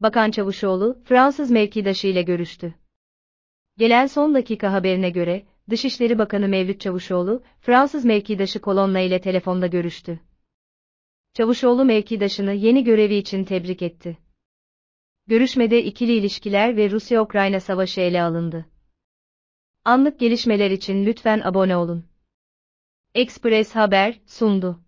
Bakan Çavuşoğlu, Fransız mevkidaşı ile görüştü. Gelen son dakika haberine göre, Dışişleri Bakanı Mevlüt Çavuşoğlu, Fransız mevkidaşı Kolonna ile telefonda görüştü. Çavuşoğlu mevkidaşını yeni görevi için tebrik etti. Görüşmede ikili ilişkiler ve Rusya-Ukrayna savaşı ele alındı. Anlık gelişmeler için lütfen abone olun. Express Haber sundu.